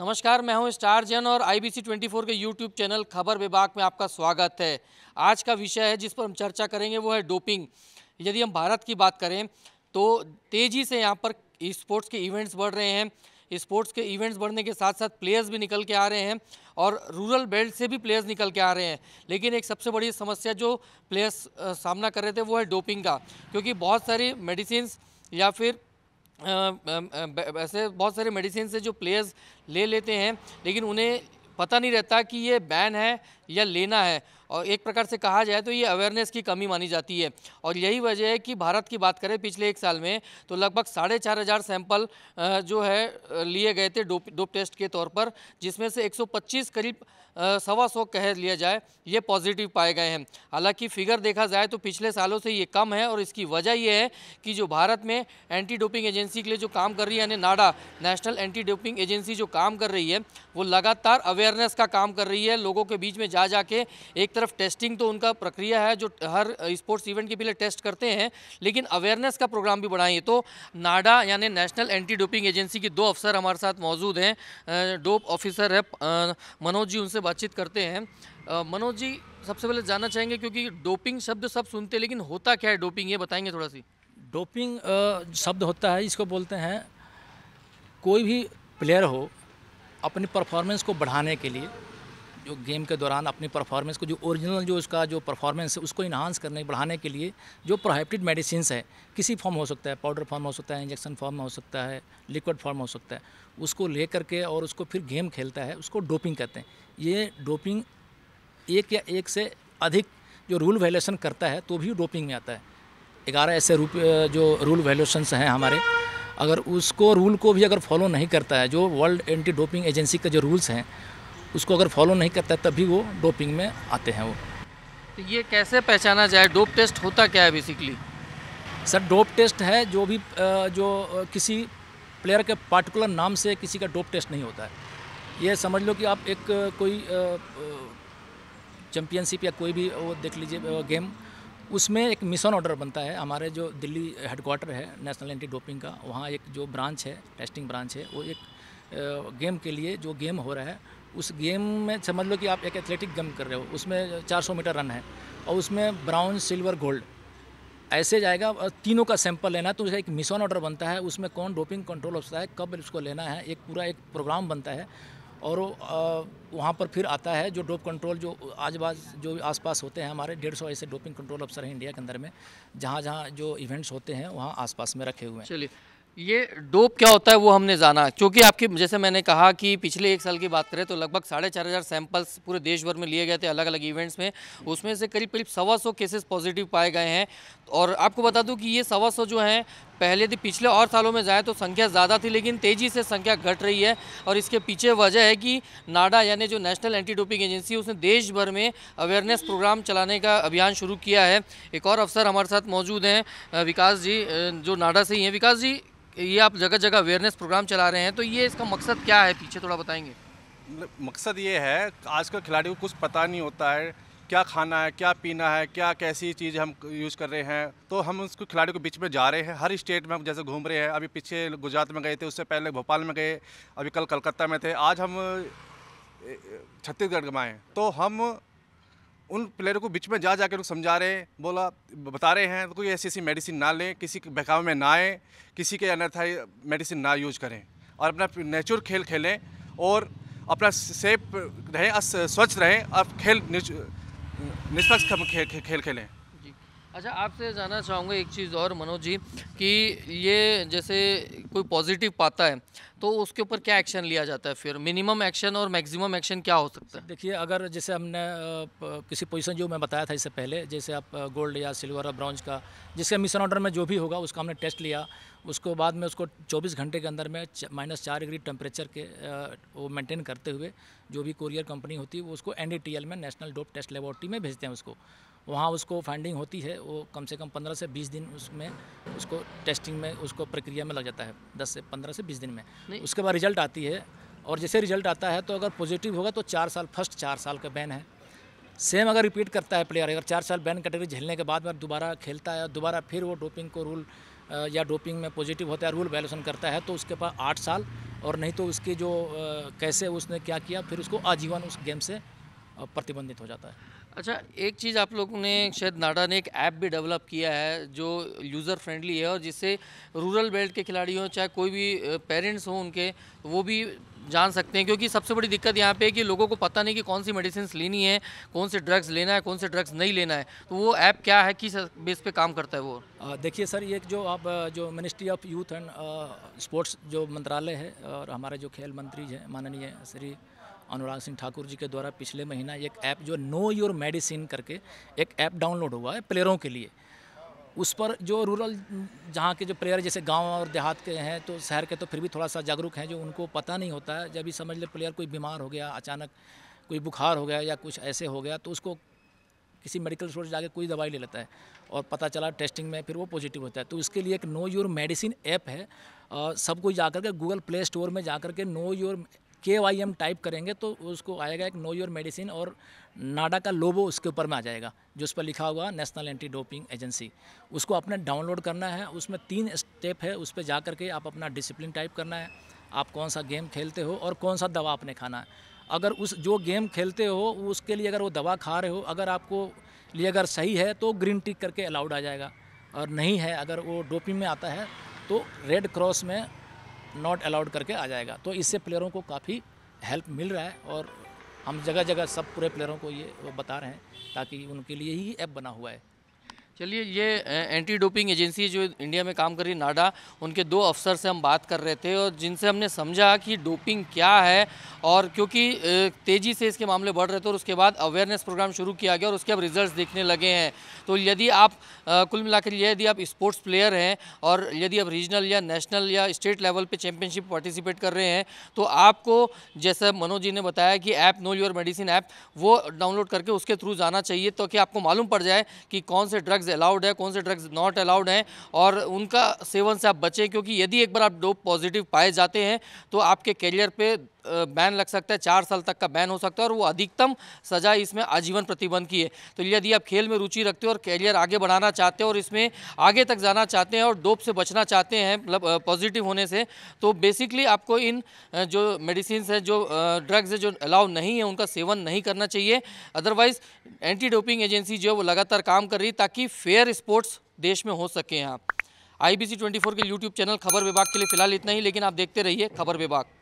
नमस्कार मैं हूं स्टार जन और आईबीसी 24 के यूट्यूब चैनल खबर विभाग में आपका स्वागत है आज का विषय है जिस पर हम चर्चा करेंगे वो है डोपिंग यदि हम भारत की बात करें तो तेज़ी से यहाँ पर स्पोर्ट्स के इवेंट्स बढ़ रहे हैं स्पोर्ट्स के इवेंट्स बढ़ने के साथ साथ प्लेयर्स भी निकल के आ रहे हैं और रूरल बेल्ट से भी प्लेयर्स निकल के आ रहे हैं लेकिन एक सबसे बड़ी समस्या जो प्लेयर्स सामना कर रहे थे वो है डोपिंग का क्योंकि बहुत सारी मेडिसिन या फिर ऐसे बहुत सारे मेडिसिन से जो प्लेयर्स ले लेते हैं लेकिन उन्हें पता नहीं रहता कि ये बैन है या लेना है और एक प्रकार से कहा जाए तो ये अवेयरनेस की कमी मानी जाती है और यही वजह है कि भारत की बात करें पिछले एक साल में तो लगभग साढ़े चार हज़ार सैंपल जो है लिए गए थे डोप डोप टेस्ट के तौर पर जिसमें से 125 करीब सवा सौ कह लिया जाए ये पॉजिटिव पाए गए हैं हालांकि फिगर देखा जाए तो पिछले सालों से ये कम है और इसकी वजह ये है कि जो भारत में एंटी डोपिंग एजेंसी के लिए जो काम कर रही है यानी NADA national anti doping agency जो काम कर रही है वो लगातार अवेयरनेस का काम कर रही है लोगों के बीच में जा जाके एक तरफ टेस्टिंग तो उनका प्रक्रिया है जो हर स्पोर्ट्स इवेंट के पहले टेस्ट करते हैं लेकिन अवेयरनेस का प्रोग्राम भी बढ़ाएं तो नाडा यानी नेशनल एंटी डोपिंग एजेंसी के दो अफसर हमारे साथ मौजूद हैं डोप ऑफिसर है मनोज जी उनसे बातचीत करते हैं मनोज जी सबसे पहले जानना चाहेंगे क्योंकि डोपिंग शब्द सब सुनते लेकिन होता क्या है डोपिंग ये बताएंगे थोड़ा सी डोपिंग शब्द होता है इसको बोलते हैं कोई भी प्लेयर हो अपनी परफॉर्मेंस को बढ़ाने के लिए जो गेम के दौरान अपनी परफॉर्मेंस को जो ओरिजिनल जो उसका जो परफॉर्मेंस है उसको इन्हांस करने बढ़ाने के लिए जो प्रोहाइबिटेड मेडिसिन है किसी फॉर्म हो सकता है पाउडर फॉर्म हो सकता है इंजेक्शन फॉर्म हो सकता है लिक्विड फॉर्म हो सकता है उसको ले करके और उसको फिर गेम खेलता है उसको डोपिंग कहते हैं ये डोपिंग एक या एक से अधिक जो रूल वायलेशन करता है तो भी डोपिंग में आता है ग्यारह ऐसे रूप जो रूल वायलेशंस हैं हमारे अगर उसको रूल को भी अगर फॉलो नहीं करता है जो वर्ल्ड एंटी डोपिंग एजेंसी के जो रूल्स हैं उसको अगर फॉलो नहीं करता तभी वो डोपिंग में आते हैं वो तो ये कैसे पहचाना जाए डोप टेस्ट होता क्या है बेसिकली सर डोप टेस्ट है जो भी जो किसी प्लेयर के पार्टिकुलर नाम से किसी का डोप टेस्ट नहीं होता है ये समझ लो कि आप एक कोई चैम्पियनशिप या कोई भी वो देख लीजिए गेम उसमें एक मिशन ऑर्डर बनता है हमारे जो दिल्ली हेडकोार्टर है नेशनल एंटी डोपिंग का वहाँ एक जो ब्रांच है टेस्टिंग ब्रांच है वो एक गेम के लिए जो गेम हो रहा है उस गेम में समझ लो कि आप एक एथलेटिक गेम कर रहे हो उसमें 400 मीटर रन है और उसमें ब्राउन सिल्वर गोल्ड ऐसे जाएगा और तीनों का सैंपल लेना है तो उसका एक मिशन ऑर्डर बनता है उसमें कौन डोपिंग कंट्रोल होता है कब उसको लेना है एक पूरा एक प्रोग्राम बनता है और वहाँ पर फिर आता है जो डोप कंट्रोल जो आज बाज जो आसपास होते हैं हमारे डेढ़ सौ ऐसे डोपिंग कंट्रोल अफसर हैं इंडिया के अंदर में जहाँ जहाँ जो इवेंट्स होते हैं वहाँ आसपास में रखे हुए हैं चलिए ये डोप क्या होता है वो हमने जाना क्योंकि आपकी जैसे मैंने कहा कि पिछले एक साल की बात करें तो लगभग साढ़े चार हज़ार सैंपल्स पूरे देश भर में लिए गए थे अलग अलग इवेंट्स में उसमें से करीब करीब सवा सौ केसेस पॉजिटिव पाए गए हैं और आपको बता दूं कि ये सवा सौ जो हैं पहले थी पिछले और सालों में जाए तो संख्या ज़्यादा थी लेकिन तेज़ी से संख्या घट रही है और इसके पीछे वजह है कि नाडा यानी जो नेशनल एंटी डोपिंग एजेंसी उसने देश भर में अवेयरनेस प्रोग्राम चलाने का अभियान शुरू किया है एक और अफसर हमारे साथ मौजूद हैं विकास जी जो नाडा से ही हैं विकास जी ये आप जगह जगह अवेयरनेस प्रोग्राम चला रहे हैं तो ये इसका मकसद क्या है पीछे थोड़ा बताएंगे मतलब मकसद ये है आजकल खिलाड़ियों को कुछ पता नहीं होता है क्या खाना है क्या पीना है क्या कैसी चीज़ हम यूज़ कर रहे हैं तो हम उसको खिलाड़ी को बीच में जा रहे हैं हर स्टेट में हम जैसे घूम रहे हैं अभी पीछे गुजरात में गए थे उससे पहले भोपाल में गए अभी कल कलकत्ता में थे आज हम छत्तीसगढ़ में आए तो हम उन प्लेयर को बीच में जा जाकर समझा रहे हैं बोला बता रहे हैं तो कोई ऐसी ऐसी मेडिसिन ना लें किसी के बहकाव में ना आए किसी के अन्यथा मेडिसिन ना यूज करें और अपना नेचुर खेल खेलें और अपना सेफ रहें स्वच्छ रहें और खेल निष्पक्ष खेल, खेलें अच्छा आपसे जानना चाहूँगा एक चीज़ और मनोज जी कि ये जैसे कोई पॉजिटिव पाता है तो उसके ऊपर क्या एक्शन लिया जाता है फिर मिनिमम एक्शन और मैक्सिमम एक्शन क्या हो सकता है देखिए अगर जैसे हमने किसी पोजीशन जो मैं बताया था इससे पहले जैसे आप गोल्ड या सिल्वर और ब्रॉन्ज का जिसके मिशन ऑर्डर में जो भी होगा उसका हमने टेस्ट लिया उसको बाद में उसको 24 घंटे के अंदर में माइनस चार डिग्री टेम्परेचर के वो मेंटेन करते हुए जो भी कोरियर कंपनी होती है वो उसको एन में नेशनल डोप टेस्ट लेबॉर्ट्री में भेजते हैं उसको वहाँ उसको फाइंडिंग होती है वो कम से कम 15 से 20 दिन उसमें उसको टेस्टिंग में उसको प्रक्रिया में लग जाता है 10 से 15 से 20 दिन में उसके बाद रिजल्ट आती है और जैसे रिजल्ट आता है तो अगर पॉजिटिव होगा तो चार साल फर्स्ट चार साल का बैन है सेम अगर रिपीट करता है प्लेयर अगर चार साल बैन कैटेगरी झेलने के बाद में दोबारा खेलता है और दोबारा फिर वो डोपिंग को रूल या डोपिंग में पॉजिटिव होता है रूल वायलेशन करता है तो उसके पास आठ साल और नहीं तो उसकी जो कैसे उसने क्या किया फिर उसको आजीवन उस गेम से प्रतिबंधित हो जाता है अच्छा एक चीज़ आप लोगों ने शायद नाडा ने एक ऐप भी डेवलप किया है जो यूज़र फ्रेंडली है और जिससे रूरल बेल्ट के खिलाड़ी हों चाहे कोई भी पेरेंट्स हों उनके वो भी जान सकते हैं क्योंकि सबसे बड़ी दिक्कत यहाँ पे है कि लोगों को पता नहीं कि कौन सी मेडिसिन लेनी है कौन से ड्रग्स लेना है कौन से ड्रग्स नहीं लेना है तो वो ऐप क्या है किस बेस पे काम करता है वो देखिए सर ये जो आप जो ministry of youth and sports जो मंत्रालय है और हमारे जो खेल मंत्री हैं माननीय श्री अनुराग सिंह ठाकुर जी के द्वारा पिछले महीना एक ऐप जो नो योर मेडिसिन करके एक ऐप डाउनलोड हुआ है प्लेयरों के लिए उस पर जो रूरल जहाँ के जो प्लेयर जैसे गांव और देहात के हैं तो शहर के तो फिर भी थोड़ा सा जागरूक हैं जो उनको पता नहीं होता है जब भी समझ ले प्लेयर कोई बीमार हो गया अचानक कोई बुखार हो गया या कुछ ऐसे हो गया तो उसको किसी मेडिकल स्टोर जाके कोई दवाई ले लेता है और पता चला टेस्टिंग में फिर वो पॉजिटिव होता है तो उसके लिए एक नो योर मेडिसिन ऐप है सबको जा कर के गूगल प्ले स्टोर में जा कर के know your K Y M type करेंगे तो उसको आएगा एक नो योर मेडिसिन और नाडा का लोबो उसके ऊपर में आ जाएगा जो उस पर लिखा हुआ नेशनल एंटी डोपिंग एजेंसी उसको अपने डाउनलोड करना है उसमें तीन स्टेप है उस पर जा करके आप अपना डिसिप्लिन टाइप करना है आप कौन सा गेम खेलते हो और कौन सा दवा आपने खाना है अगर उस जो गेम खेलते हो उसके लिए अगर वो दवा खा रहे हो अगर आपको लिए अगर सही है तो ग्रीन टिक करके अलाउड आ जाएगा और नहीं है अगर वो डोपिंग में आता है तो रेड क्रॉस में नॉट अलाउड करके आ जाएगा तो इससे प्लेयरों को काफ़ी हेल्प मिल रहा है और हम जगह जगह सब पूरे प्लेयरों को ये बता रहे हैं ताकि उनके लिए ही ऐप बना हुआ है चलिए ये एंटी डोपिंग एजेंसी जो इंडिया में काम कर रही नाडा उनके दो अफसर से हम बात कर रहे थे और जिनसे हमने समझा कि डोपिंग क्या है और क्योंकि तेज़ी से इसके मामले बढ़ रहे थे और उसके बाद अवेयरनेस प्रोग्राम शुरू किया गया और उसके अब रिजल्ट्स देखने लगे हैं तो यदि आप कुल मिलाकर यदि आप स्पोर्ट्स प्लेयर हैं और यदि आप रीजनल या नेशनल या स्टेट लेवल पर चैम्पियनशिप पार्टिसिपेट कर रहे हैं तो आपको जैसा मनोज जी ने बताया कि app know your medicine app वो डाउनलोड करके उसके थ्रू जाना चाहिए तो आपको मालूम पड़ जाए कि कौन से ड्रग्स ड्रग्स अलाउड है कौन से ड्रग्स नॉट अलाउड हैं और उनका सेवन से आप बचें क्योंकि यदि एक बार आप डोप पॉजिटिव पाए जाते हैं तो आपके करियर पे बैन लग सकता है चार साल तक का बैन हो सकता है और वो अधिकतम सजा इसमें आजीवन प्रतिबंध की है तो यदि आप खेल में रुचि रखते हो और करियर आगे बढ़ाना चाहते हो और इसमें आगे तक जाना चाहते हैं और डोप से बचना चाहते हैं मतलब पॉजिटिव होने से तो बेसिकली आपको इन जो मेडिसिन है जो ड्रग्स है जो अलाउ नहीं है उनका सेवन नहीं करना चाहिए अदरवाइज़ एंटी डोपिंग एजेंसी जो है वो लगातार काम कर रही ताकि फेयर स्पोर्ट्स देश में हो सके यहाँ आई बी सी के यूट्यूब चैनल खबर विभाग के लिए फिलहाल इतना ही लेकिन आप देखते रहिए खबर विभाग